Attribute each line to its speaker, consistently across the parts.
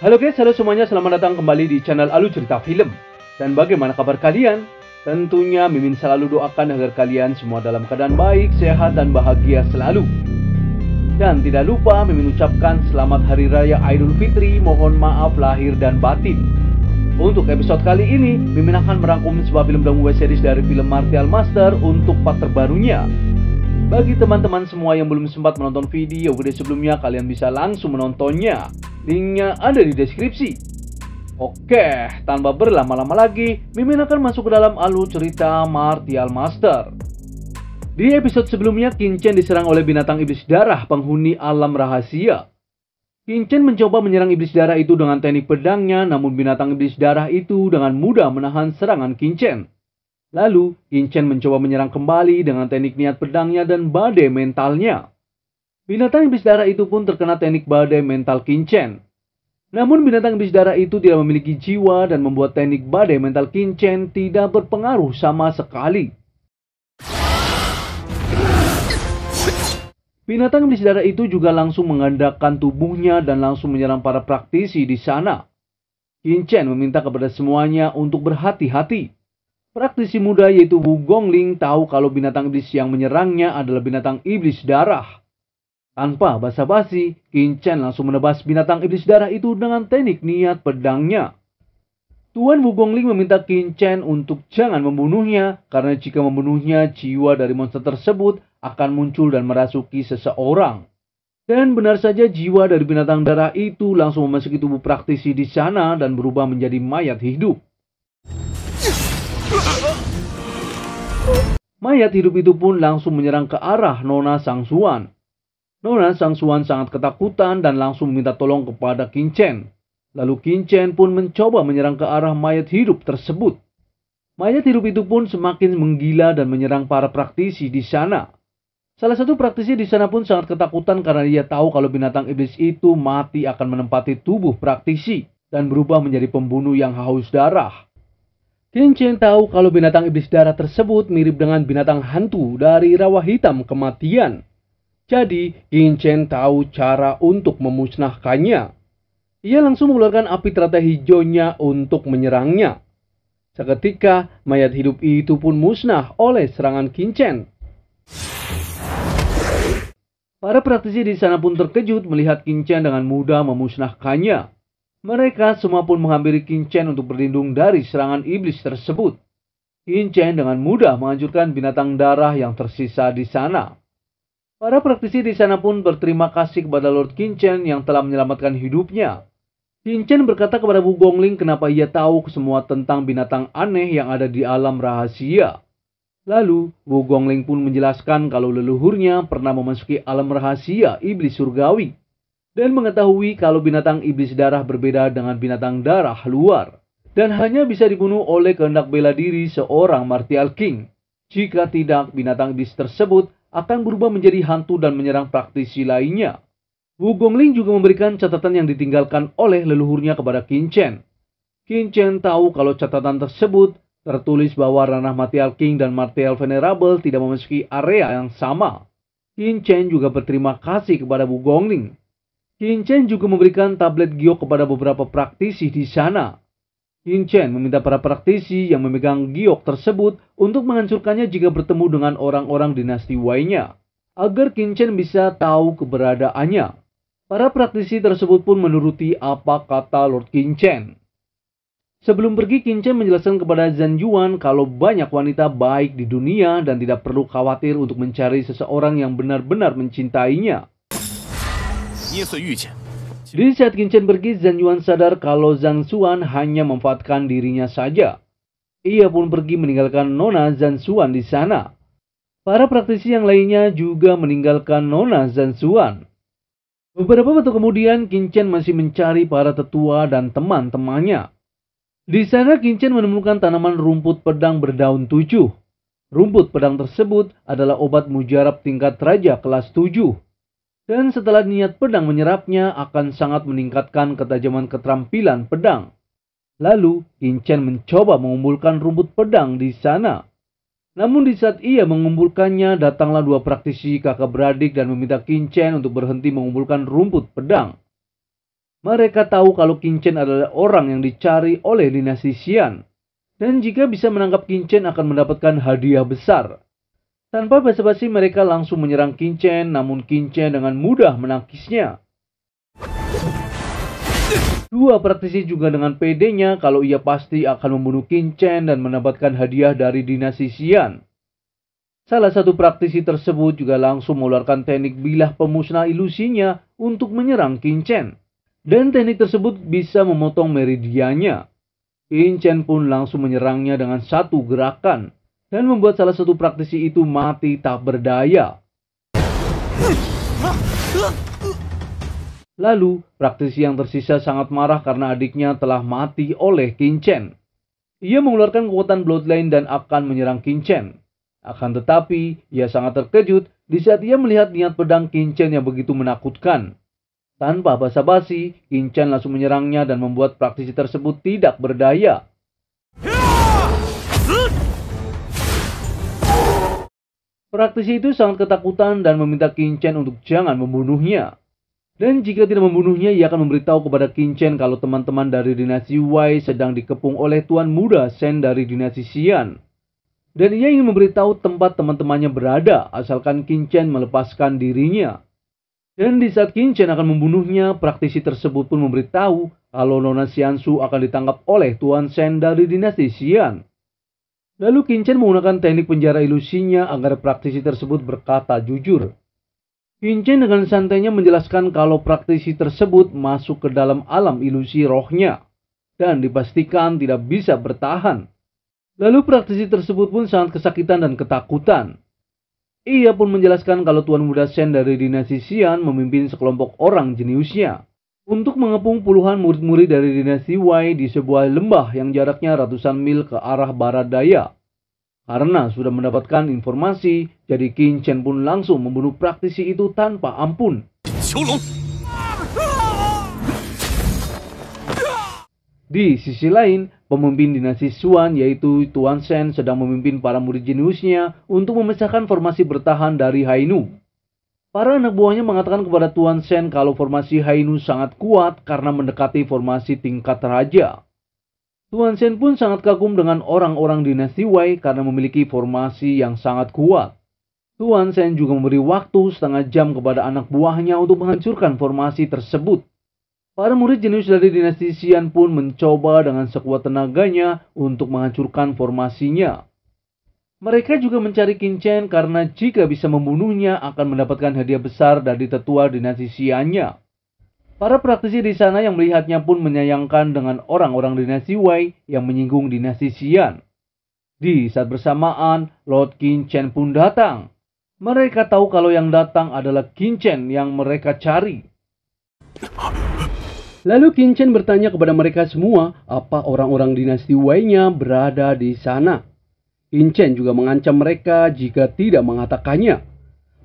Speaker 1: Halo guys, halo semuanya, selamat datang kembali di channel Alu Cerita Film. Dan bagaimana kabar kalian? Tentunya Mimin selalu doakan agar kalian semua dalam keadaan baik, sehat, dan bahagia selalu. Dan tidak lupa Mimin ucapkan selamat Hari Raya Idul Fitri, mohon maaf lahir dan batin. Untuk episode kali ini, Mimin akan merangkum sebuah film dan web series dari film Martial Master untuk part terbarunya, bagi teman-teman semua yang belum sempat menonton video gede sebelumnya, kalian bisa langsung menontonnya. Linknya ada di deskripsi. Oke, tanpa berlama-lama lagi, Mimin akan masuk ke dalam alur cerita Martial Master. Di episode sebelumnya, Kincen diserang oleh binatang iblis darah penghuni alam rahasia. Kincen mencoba menyerang iblis darah itu dengan teknik pedangnya, namun binatang iblis darah itu dengan mudah menahan serangan Kincen. Lalu, Chen mencoba menyerang kembali dengan teknik niat pedangnya dan badai mentalnya. Binatang iblis darah itu pun terkena teknik badai mental Kinchen. Namun binatang iblis darah itu tidak memiliki jiwa dan membuat teknik badai mental Kinchen tidak berpengaruh sama sekali. Binatang iblis darah itu juga langsung mengandalkan tubuhnya dan langsung menyerang para praktisi di sana. Kinchen meminta kepada semuanya untuk berhati-hati Praktisi muda yaitu Wu Gongling tahu kalau binatang iblis yang menyerangnya adalah binatang iblis darah. Tanpa basa-basi, Qin Chen langsung menebas binatang iblis darah itu dengan teknik niat pedangnya. Tuan Wu Gongling meminta Qin Chen untuk jangan membunuhnya karena jika membunuhnya jiwa dari monster tersebut akan muncul dan merasuki seseorang. Dan benar saja jiwa dari binatang darah itu langsung memasuki tubuh praktisi di sana dan berubah menjadi mayat hidup. Mayat hidup itu pun langsung menyerang ke arah Nona Sang Suan. Nona Sang Suan sangat ketakutan dan langsung meminta tolong kepada Chen. Lalu Chen pun mencoba menyerang ke arah mayat hidup tersebut. Mayat hidup itu pun semakin menggila dan menyerang para praktisi di sana. Salah satu praktisi di sana pun sangat ketakutan karena ia tahu kalau binatang iblis itu mati akan menempati tubuh praktisi dan berubah menjadi pembunuh yang haus darah. Kincin tahu kalau binatang iblis darah tersebut mirip dengan binatang hantu dari rawa hitam kematian. Jadi, Kincen tahu cara untuk memusnahkannya. Ia langsung mengeluarkan api teratai hijaunya untuk menyerangnya. Seketika, mayat hidup itu pun musnah oleh serangan Kincen. Para praktisi di sana pun terkejut melihat Kincen dengan mudah memusnahkannya. Mereka semua pun menghampiri Chen untuk berlindung dari serangan iblis tersebut. Chen dengan mudah menghancurkan binatang darah yang tersisa di sana. Para praktisi di sana pun berterima kasih kepada Lord Chen yang telah menyelamatkan hidupnya. Chen berkata kepada Bu Ling kenapa ia tahu semua tentang binatang aneh yang ada di alam rahasia. Lalu, Bu Gongling pun menjelaskan kalau leluhurnya pernah memasuki alam rahasia iblis surgawi dan mengetahui kalau binatang iblis darah berbeda dengan binatang darah luar dan hanya bisa dibunuh oleh kehendak bela diri seorang Martial King. Jika tidak, binatang iblis tersebut akan berubah menjadi hantu dan menyerang praktisi lainnya. Wu Gongling juga memberikan catatan yang ditinggalkan oleh leluhurnya kepada Qin Chen. Qin Chen tahu kalau catatan tersebut tertulis bahwa ranah Martial King dan Martial Venerable tidak memasuki area yang sama. Qin Chen juga berterima kasih kepada Wu Gongling Qin Chen juga memberikan tablet Gio kepada beberapa praktisi di sana. Qin Chen meminta para praktisi yang memegang giok tersebut untuk menghancurkannya jika bertemu dengan orang-orang dinasti Wai-nya, agar Chen bisa tahu keberadaannya. Para praktisi tersebut pun menuruti apa kata Lord Qin Chen. Sebelum pergi, Qin Chen menjelaskan kepada Zhan Yuan kalau banyak wanita baik di dunia dan tidak perlu khawatir untuk mencari seseorang yang benar-benar mencintainya. Di saat Qinchan pergi, Zhang Yuan sadar kalau Zhang Xuan hanya memanfaatkan dirinya saja. Ia pun pergi meninggalkan Nona Zhang Xuan di sana. Para praktisi yang lainnya juga meninggalkan Nona Zhang Xuan. Beberapa waktu kemudian, Qinchan masih mencari para tetua dan teman-temannya. Di sana Kincen menemukan tanaman rumput pedang berdaun tujuh. Rumput pedang tersebut adalah obat mujarab tingkat raja kelas tujuh. Dan setelah niat pedang menyerapnya akan sangat meningkatkan ketajaman keterampilan pedang. Lalu, Kincen mencoba mengumpulkan rumput pedang di sana. Namun di saat ia mengumpulkannya, datanglah dua praktisi kakak beradik dan meminta Kincen untuk berhenti mengumpulkan rumput pedang. Mereka tahu kalau Kincen adalah orang yang dicari oleh dinasti Xian. Dan jika bisa menangkap Kincen akan mendapatkan hadiah besar. Tanpa basa-basi mereka langsung menyerang Kincen, namun Kincen dengan mudah menangkisnya. Dua praktisi juga dengan PD-nya kalau ia pasti akan membunuh Kincen dan mendapatkan hadiah dari dinasti Xian. Salah satu praktisi tersebut juga langsung mengeluarkan teknik bilah pemusnah ilusinya untuk menyerang Kincen. Dan teknik tersebut bisa memotong meridiannya. Kincen pun langsung menyerangnya dengan satu gerakan dan membuat salah satu praktisi itu mati tak berdaya. Lalu, praktisi yang tersisa sangat marah karena adiknya telah mati oleh Kincen. Ia mengeluarkan kekuatan Bloodline dan akan menyerang Kincen. Akan tetapi, ia sangat terkejut di saat ia melihat niat pedang Kincen yang begitu menakutkan. Tanpa basa-basi, Kincen langsung menyerangnya dan membuat praktisi tersebut tidak berdaya. Praktisi itu sangat ketakutan dan meminta Kincen untuk jangan membunuhnya. Dan jika tidak membunuhnya, ia akan memberitahu kepada Kincen kalau teman-teman dari dinasti Wei sedang dikepung oleh tuan muda Sen dari dinasti Xian. Dan ia ingin memberitahu tempat teman-temannya berada, asalkan Kincen melepaskan dirinya. Dan di saat Kincen akan membunuhnya, praktisi tersebut pun memberitahu kalau Nona Xiansu akan ditangkap oleh Tuan Sen dari dinasti Xian. Lalu Kincen menggunakan teknik penjara ilusinya agar praktisi tersebut berkata jujur. Kincen dengan santainya menjelaskan kalau praktisi tersebut masuk ke dalam alam ilusi rohnya dan dipastikan tidak bisa bertahan. Lalu praktisi tersebut pun sangat kesakitan dan ketakutan. Ia pun menjelaskan kalau Tuan Muda Sen dari dinasti Xian memimpin sekelompok orang jeniusnya untuk mengepung puluhan murid-murid dari dinasti Wei di sebuah lembah yang jaraknya ratusan mil ke arah barat daya. Karena sudah mendapatkan informasi, jadi Qin Chen pun langsung membunuh praktisi itu tanpa ampun. Di sisi lain, pemimpin dinasti Xuan yaitu Tuan Shen sedang memimpin para murid jeniusnya untuk memecahkan formasi bertahan dari Hainu. Para anak buahnya mengatakan kepada Tuan Sen kalau formasi Hainu sangat kuat karena mendekati formasi tingkat raja. Tuan Sen pun sangat kagum dengan orang-orang dinasti Wei karena memiliki formasi yang sangat kuat. Tuan Sen juga memberi waktu setengah jam kepada anak buahnya untuk menghancurkan formasi tersebut. Para murid jenius dari dinasti Xian pun mencoba dengan sekuat tenaganya untuk menghancurkan formasinya. Mereka juga mencari Kincen karena jika bisa membunuhnya akan mendapatkan hadiah besar dari tetua dinasti Xianya. Para praktisi di sana yang melihatnya pun menyayangkan dengan orang-orang dinasti Wei yang menyinggung dinasti Xian. Di saat bersamaan, Lord Kincen pun datang. Mereka tahu kalau yang datang adalah Kincen yang mereka cari. Lalu Kincen bertanya kepada mereka semua apa orang-orang dinasti Wei-nya berada di sana. Inchen juga mengancam mereka jika tidak mengatakannya.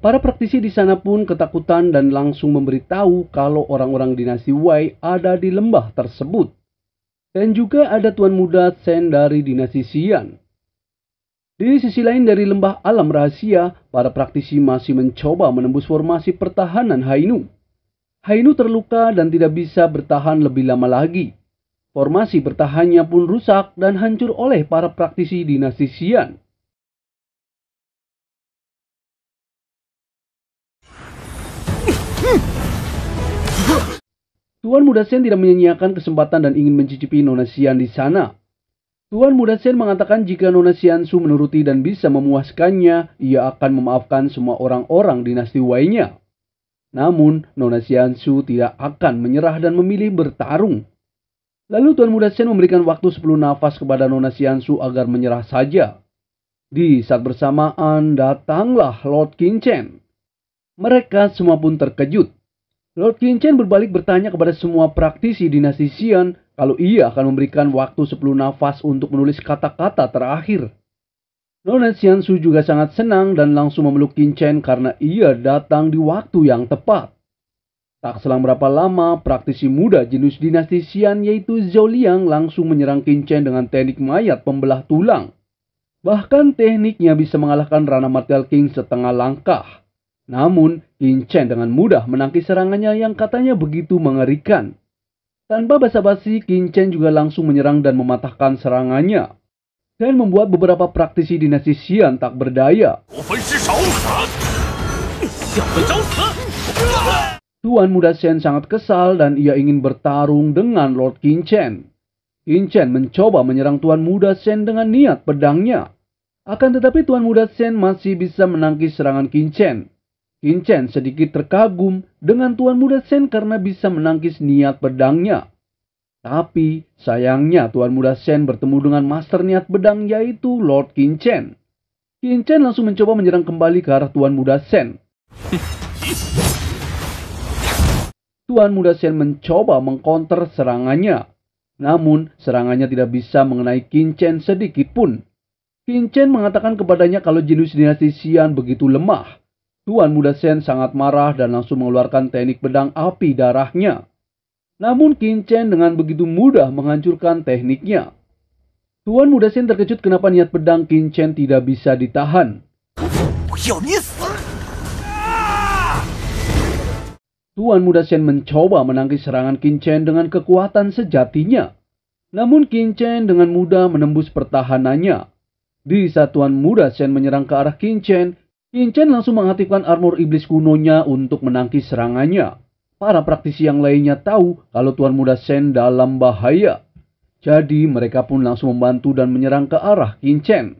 Speaker 1: Para praktisi di sana pun ketakutan dan langsung memberitahu kalau orang-orang dinasti Wei ada di lembah tersebut. Dan juga ada tuan muda Sen dari dinasti Xian. Di sisi lain dari lembah alam rahasia, para praktisi masih mencoba menembus formasi pertahanan Hainu. Hainu terluka dan tidak bisa bertahan lebih lama lagi. Formasi bertahannya pun rusak dan hancur oleh para praktisi dinasti Xian. Tuan Muda Sen tidak menyia-nyiakan kesempatan dan ingin mencicipi Nona Xian di sana. Tuan Muda Sen mengatakan jika Nona Su menuruti dan bisa memuaskannya, ia akan memaafkan semua orang-orang dinasti Wai nya Namun, Nona Su tidak akan menyerah dan memilih bertarung Lalu Tuan Muda Sen memberikan waktu 10 nafas kepada Nona Siansu agar menyerah saja. Di saat bersamaan datanglah Lord Chen. Mereka semua pun terkejut. Lord Chen berbalik bertanya kepada semua praktisi dinasti Xian kalau ia akan memberikan waktu 10 nafas untuk menulis kata-kata terakhir. Nona Siansu juga sangat senang dan langsung memeluk Chen karena ia datang di waktu yang tepat. Tak selang berapa lama, praktisi muda jenis dinasti Xian yaitu Zhao Liang langsung menyerang Chen dengan teknik mayat pembelah tulang. Bahkan tekniknya bisa mengalahkan Rana Martial King setengah langkah. Namun, Chen dengan mudah menangkis serangannya yang katanya begitu mengerikan. Tanpa basa-basi, Chen juga langsung menyerang dan mematahkan serangannya. Dan membuat beberapa praktisi dinasti Xian tak berdaya. Tuan muda Shen sangat kesal dan ia ingin bertarung dengan Lord Chen. Kinchen. Chen mencoba menyerang Tuan muda Shen dengan niat pedangnya. Akan tetapi Tuan muda Shen masih bisa menangkis serangan Chen. Kinchen. Chen sedikit terkagum dengan Tuan muda Shen karena bisa menangkis niat pedangnya. Tapi sayangnya Tuan Muda Shen bertemu dengan master niat pedang yaitu Lord Chen. Kinchen. Chen langsung mencoba menyerang kembali ke arah Tuan Muda Shen. Tuan Muda Sen mencoba mengkonter serangannya. Namun, serangannya tidak bisa mengenai Kinchen sedikit pun. Kinchen mengatakan kepadanya kalau jenis dinasti Xian begitu lemah. Tuan Muda Sen sangat marah dan langsung mengeluarkan teknik pedang api darahnya. Namun Kinchen dengan begitu mudah menghancurkan tekniknya. Tuan Muda Sen terkejut kenapa niat pedang Kinchen tidak bisa ditahan. Tuan Muda Shen mencoba menangkis serangan Chen dengan kekuatan sejatinya. Namun Chen dengan mudah menembus pertahanannya. Di saat Tuan Muda Shen menyerang ke arah Chen, Kinchen, Chen langsung mengaktifkan armor iblis kunonya untuk menangkis serangannya. Para praktisi yang lainnya tahu kalau Tuan Muda Shen dalam bahaya. Jadi mereka pun langsung membantu dan menyerang ke arah Chen.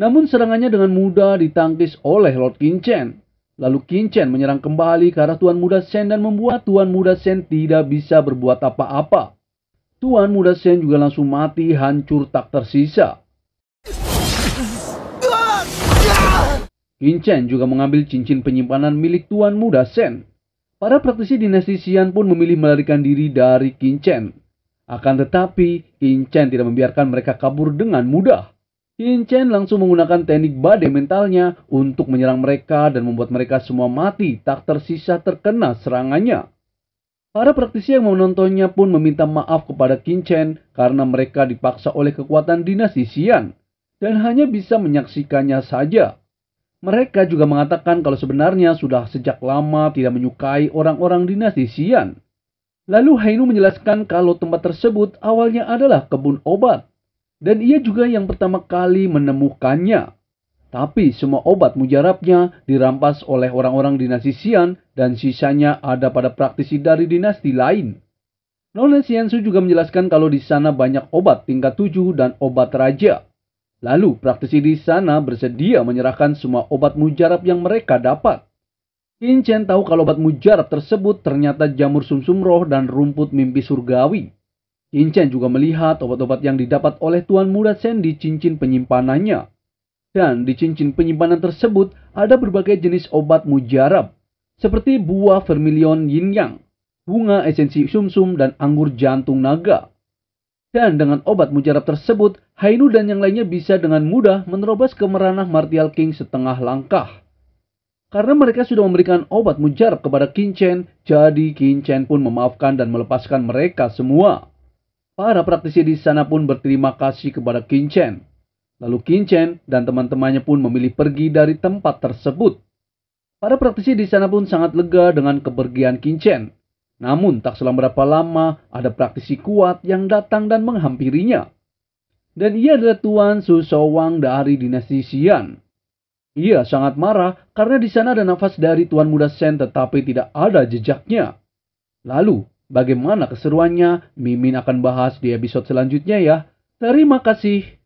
Speaker 1: Namun serangannya dengan mudah ditangkis oleh Lord Chen. Lalu Chen menyerang kembali ke arah Tuan Muda Shen dan membuat Tuan Muda Shen tidak bisa berbuat apa-apa. Tuan Muda Shen juga langsung mati hancur tak tersisa. Chen juga mengambil cincin penyimpanan milik Tuan Muda Shen. Para praktisi dinasti Xian pun memilih melarikan diri dari Chen. Akan tetapi, Chen tidak membiarkan mereka kabur dengan mudah. Yin Chen langsung menggunakan teknik badai mentalnya untuk menyerang mereka dan membuat mereka semua mati tak tersisa terkena serangannya. Para praktisi yang menontonnya pun meminta maaf kepada Qin Chen karena mereka dipaksa oleh kekuatan dinasti Xian dan hanya bisa menyaksikannya saja. Mereka juga mengatakan kalau sebenarnya sudah sejak lama tidak menyukai orang-orang dinasti Xian. Lalu Hainu menjelaskan kalau tempat tersebut awalnya adalah kebun obat dan ia juga yang pertama kali menemukannya. Tapi semua obat mujarabnya dirampas oleh orang-orang dinasti Xian dan sisanya ada pada praktisi dari dinasti lain. Nolan Xiansu juga menjelaskan kalau di sana banyak obat tingkat 7 dan obat raja. Lalu praktisi di sana bersedia menyerahkan semua obat mujarab yang mereka dapat. Qin tahu kalau obat mujarab tersebut ternyata jamur sumsum roh dan rumput mimpi surgawi. Yinchen juga melihat obat-obat yang didapat oleh tuan Murad Sen di cincin penyimpanannya. Dan di cincin penyimpanan tersebut ada berbagai jenis obat mujarab, seperti buah vermilion yin yang, bunga esensi sumsum -sum, dan anggur jantung naga. Dan dengan obat mujarab tersebut, Hainu dan yang lainnya bisa dengan mudah menerobos ke meranah Martial King setengah langkah. Karena mereka sudah memberikan obat mujarab kepada Kinchen, jadi Kinchen pun memaafkan dan melepaskan mereka semua. Para praktisi di sana pun berterima kasih kepada Kinchen. Lalu Kinchen dan teman-temannya pun memilih pergi dari tempat tersebut. Para praktisi di sana pun sangat lega dengan kepergian Kinchen. Namun tak selama berapa lama ada praktisi kuat yang datang dan menghampirinya. Dan ia adalah Tuan Su Sowang dari dinasti Xian. Ia sangat marah karena di sana ada nafas dari Tuan Muda Sen tetapi tidak ada jejaknya. Lalu Bagaimana keseruannya? Mimin akan bahas di episode selanjutnya ya. Terima kasih.